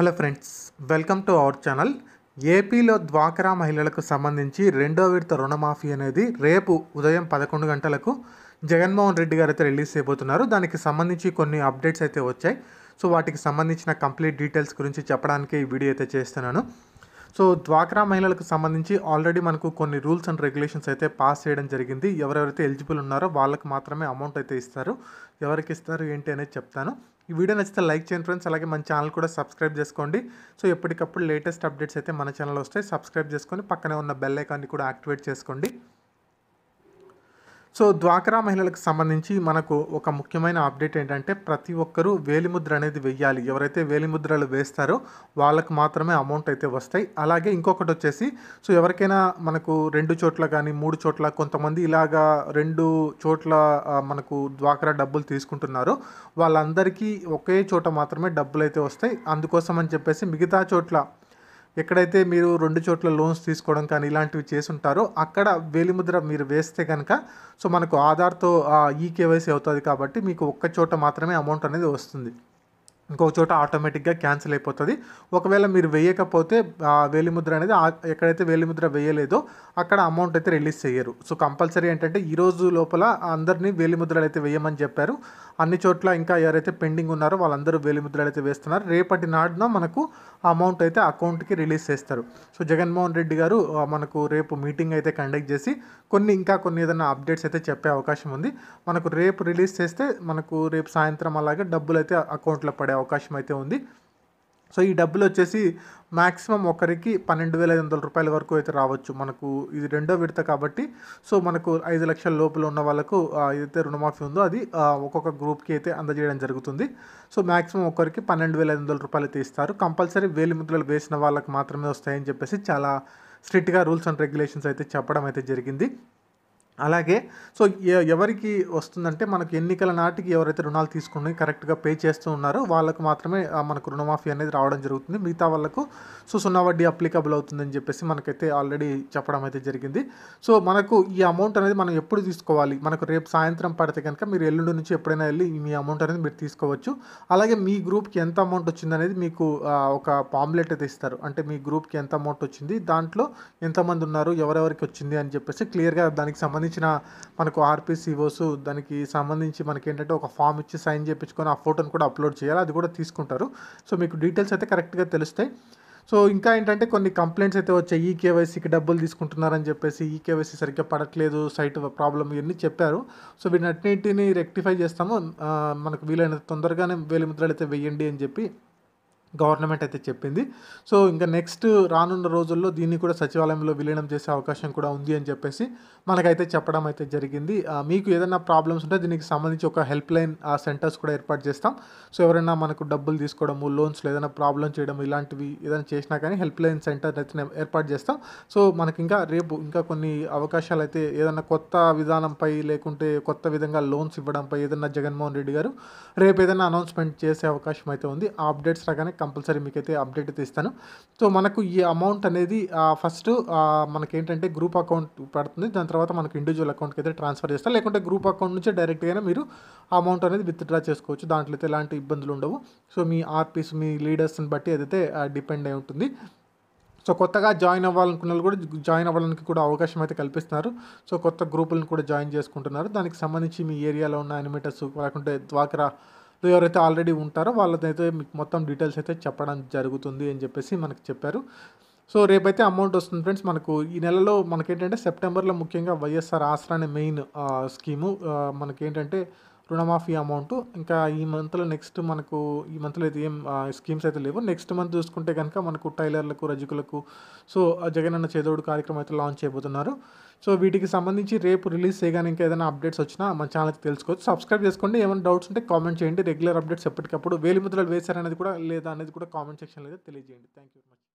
hello friends welcome to our channel ఏపీలో డ్వాక్రా మహిళలకు సంబంధించి రెండో విడత రుణమాఫీ అనేది రేపు ఉదయం పదకొండు గంటలకు జగన్మోహన్ రెడ్డి గారు అయితే రిలీజ్ చేయబోతున్నారు దానికి సంబంధించి కొన్ని అప్డేట్స్ అయితే వచ్చాయి సో వాటికి సంబంధించిన కంప్లీట్ డీటెయిల్స్ గురించి చెప్పడానికి ఈ వీడియో అయితే చేస్తున్నాను సో డ్వాక్రా మహిళలకు సంబంధించి ఆల్రెడీ మనకు కొన్ని రూల్స్ అండ్ రెగ్యులేషన్స్ అయితే పాస్ చేయడం జరిగింది ఎవరెవరైతే ఎలిజిబుల్ ఉన్నారో వాళ్ళకి మాత్రమే అమౌంట్ అయితే ఇస్తారు ఎవరికి ఇస్తారు ఏంటి అనేది చెప్తాను ఈ వీడియో నచ్చితే లైక్ చేయండి ఫ్రెండ్స్ అలాగే మన ఛానల్ కూడా సబ్స్క్రైబ్ చేసుకోండి సో ఎప్పటికప్పుడు లేటెస్ట్ అప్డేట్స్ అయితే మన ఛానల్ వస్తాయి సబ్స్క్రైబ్ చేసుకొని పక్కనే ఉన్న బెల్ ఐకాన్ని కూడా యాక్టివేట్ చేసుకోండి సో డ్వాక్రా మహిళలకు సంబంధించి మనకు ఒక ముఖ్యమైన అప్డేట్ ఏంటంటే ప్రతి ఒక్కరూ వేలిముద్ర అనేది వెయ్యాలి ఎవరైతే వేలిముద్రలు వేస్తారో వాళ్ళకు మాత్రమే అమౌంట్ అయితే వస్తాయి అలాగే ఇంకొకటి వచ్చేసి సో ఎవరికైనా మనకు రెండు చోట్ల కానీ మూడు చోట్ల కొంతమంది ఇలాగా రెండు చోట్ల మనకు డ్వాక్రా డబ్బులు తీసుకుంటున్నారు వాళ్ళందరికీ ఒకే చోట మాత్రమే డబ్బులు అయితే వస్తాయి అందుకోసం అని చెప్పేసి మిగతా చోట్ల ఎక్కడైతే మీరు రెండు చోట్ల లోన్స్ తీసుకోవడం కానీ ఇలాంటివి చేస్తుంటారో అక్కడ వేలిముద్ర మీరు వేస్తే కనుక సో మనకు ఆధార్తో ఈ కేవైసీ అవుతుంది కాబట్టి మీకు ఒక్క చోట మాత్రమే అమౌంట్ అనేది వస్తుంది ఇంకొక చోట ఆటోమేటిక్గా క్యాన్సిల్ అయిపోతుంది ఒకవేళ మీరు వేయకపోతే వేలిముద్ర అనేది ఎక్కడైతే వేలిముద్ర వేయలేదో అక్కడ అమౌంట్ అయితే రిలీజ్ చేయరు సో కంపల్సరీ ఏంటంటే ఈ రోజు లోపల అందరినీ వేలిముద్రలు అయితే వేయమని చెప్పారు అన్ని చోట్ల ఇంకా ఎవరైతే పెండింగ్ ఉన్నారో వాళ్ళందరూ వేలిముద్రలు అయితే వేస్తున్నారు రేపటి నాడున మనకు అమౌంట్ అయితే అకౌంట్కి రిలీజ్ చేస్తారు సో జగన్మోహన్ రెడ్డి గారు మనకు రేపు మీటింగ్ అయితే కండక్ట్ చేసి కొన్ని ఇంకా కొన్ని ఏదైనా అప్డేట్స్ అయితే చెప్పే అవకాశం ఉంది మనకు రేపు రిలీజ్ చేస్తే మనకు రేపు సాయంత్రం అలాగే డబ్బులు అయితే అకౌంట్లో పడే అవకాశం అయితే ఉంది సో ఈ డబ్బులు వచ్చేసి మ్యాక్సిమం ఒకరికి పన్నెండు వేల ఐదు వందల రూపాయల వరకు అయితే రావచ్చు మనకు ఇది రెండో విడత కాబట్టి సో మనకు ఐదు లక్షల లోపల ఉన్న వాళ్ళకు ఏదైతే రుణమాఫీ ఉందో అది ఒక్కొక్క గ్రూప్కి అయితే అందజేయడం జరుగుతుంది సో మ్యాక్సిమం ఒకరికి పన్నెండు వేల ఐదు వందల రూపాయలు అయితే ఇస్తారు కంపల్సరీ వేలి ముద్రలు వేసిన వాళ్ళకి మాత్రమే వస్తాయని చెప్పేసి చాలా స్ట్రిక్ట్గా రూల్స్ అండ్ రెగ్యులేషన్స్ అయితే చెప్పడం అయితే జరిగింది అలాగే సో ఎవరికి వస్తుందంటే మనకు ఎన్నికల నాటికి ఎవరైతే రుణాలు తీసుకుని కరెక్ట్గా పే చేస్తూ ఉన్నారో వాళ్ళకు మాత్రమే మనకు రుణమాఫీ అనేది రావడం జరుగుతుంది మిగతా వాళ్ళకు సో సున్నా వడ్డీ అప్లికబుల్ అవుతుందని చెప్పేసి మనకైతే ఆల్రెడీ చెప్పడం అయితే జరిగింది సో మనకు ఈ అమౌంట్ అనేది మనం ఎప్పుడు తీసుకోవాలి మనకు రేపు సాయంత్రం పడితే కనుక మీరు ఎల్లుండి నుంచి ఎప్పుడైనా వెళ్ళి మీ అమౌంట్ అనేది మీరు తీసుకోవచ్చు అలాగే మీ గ్రూప్కి ఎంత అమౌంట్ వచ్చిందనేది మీకు ఒక పాంప్లెట్ అయితే ఇస్తారు అంటే మీ గ్రూప్కి ఎంత అమౌంట్ వచ్చింది దాంట్లో ఎంతమంది ఉన్నారు ఎవరెవరికి వచ్చింది అని చెప్పేసి క్లియర్గా దానికి సంబంధించి సంబంధించిన మనకు ఆర్పీసీఓస్ దానికి సంబంధించి మనకి ఏంటంటే ఒక ఫామ్ ఇచ్చి సైన్ చేయించుకొని ఆ ఫోటోని కూడా అప్లోడ్ చేయాలి అది కూడా తీసుకుంటారు సో మీకు డీటెయిల్స్ అయితే కరెక్ట్గా తెలుస్తాయి సో ఇంకా ఏంటంటే కొన్ని కంప్లైంట్స్ అయితే వచ్చాయి ఈ కేవైసీకి డబ్బులు తీసుకుంటున్నారని చెప్పేసి ఈ కేవైసీ సరిగ్గా పడట్లేదు సైట్ ప్రాబ్లం ఇవన్నీ చెప్పారు సో వీటిని అన్నింటిని రెక్టిఫై చేస్తాము మనకు వీలైనంత తొందరగానే వేలిముద్రలు అయితే వెయ్యండి అని చెప్పి గవర్నమెంట్ అయితే చెప్పింది సో ఇంకా నెక్స్ట్ రానున్న రోజుల్లో దీన్ని కూడా సచివాలయంలో విలీనం చేసే అవకాశం కూడా ఉంది అని చెప్పేసి మనకైతే చెప్పడం అయితే జరిగింది మీకు ఏదైనా ప్రాబ్లమ్స్ ఉంటే దీనికి సంబంధించి ఒక హెల్ప్ లైన్ సెంటర్స్ కూడా ఏర్పాటు చేస్తాం సో ఎవరైనా మనకు డబ్బులు తీసుకోవడము లోన్స్లో ఏదైనా ప్రాబ్లం చేయడం ఇలాంటివి ఏదైనా చేసినా కానీ హెల్ప్ లైన్ సెంటర్ అయితే ఏర్పాటు చేస్తాం సో మనకి ఇంకా రేపు ఇంకా కొన్ని అవకాశాలు అయితే ఏదైనా కొత్త విధానంపై లేకుంటే కొత్త విధంగా లోన్స్ ఇవ్వడంపై ఏదైనా జగన్మోహన్ రెడ్డి గారు రేపు ఏదైనా అనౌన్స్మెంట్ చేసే అవకాశం అయితే ఉంది ఆ అప్డేట్స్ రాగానే కంపల్సరీ మీకు అయితే అప్డేట్ అయితే ఇస్తాను సో మనకు ఈ అమౌంట్ అనేది ఫస్ట్ మనకి ఏంటంటే గ్రూప్ అకౌంట్ పడుతుంది దాని తర్వాత మనకు ఇండివిజువల్ అకౌంట్కి అయితే ట్రాన్స్ఫర్ చేస్తారు లేకుంటే గ్రూప్ అకౌంట్ నుంచి డైరెక్ట్గానే మీరు అమౌంట్ అనేది విత్డ్రా చేసుకోవచ్చు దాంట్లో అయితే ఎలాంటి ఇబ్బందులు ఉండవు సో మీ ఆర్పీస్ మీ లీడర్స్ని బట్టి అదైతే డిపెండ్ అయి ఉంటుంది సో కొత్తగా జాయిన్ అవ్వాలనుకున్న కూడా జాయిన్ అవ్వడానికి కూడా అవకాశం అయితే కల్పిస్తున్నారు సో కొత్త గ్రూపులను కూడా జాయిన్ చేసుకుంటున్నారు దానికి సంబంధించి మీ ఏరియాలో ఉన్న యానిమేటర్స్ లేకుంటే ద్వాకరా ఎవరైతే ఆల్రెడీ ఉంటారో వాళ్ళదైతే మీకు మొత్తం డీటెయిల్స్ అయితే చెప్పడం జరుగుతుంది అని చెప్పేసి మనకు చెప్పారు సో రేపైతే అమౌంట్ వస్తుంది ఫ్రెండ్స్ మనకు ఈ నెలలో మనకేంటంటే సెప్టెంబర్లో ముఖ్యంగా వైఎస్ఆర్ ఆసరా అనే మెయిన్ స్కీము మనకేంటంటే రుణమాఫీ అమౌంట్ ఇంకా ఈ మంత్లో నెక్స్ట్ మనకు ఈ మంత్లో అయితే ఏం స్కీమ్స్ అయితే లేవు నెక్స్ట్ మంత్ చూసుకుంటే కనుక మనకు టైలర్లకు రజకులకు సో జగన్ అన్న చేదోడు కార్యక్రమం అయితే లాంచ్ చేయబోతున్నారు సో వీటికి సంబంధించి రేపు రిలీజ్ చేయగానే ఇంకా ఏదైనా అప్డేట్స్ వచ్చినా మన ఛానల్కి తెలుసుకోవచ్చు సబ్స్క్రైబ్ చేసుకోండి ఏమైనా డౌట్స్ ఉంటే కామెంట్ చేయండి రెగ్యులర్ అప్డేట్స్ ఎప్పటికప్పుడు వేలిముద్రలు వేశారనేది కూడా లేదా అనేది కూడా కామెంట్ సెక్షన్లో అయితే తెలియజేయండి థ్యాంక్ యూ వెరీ మచ్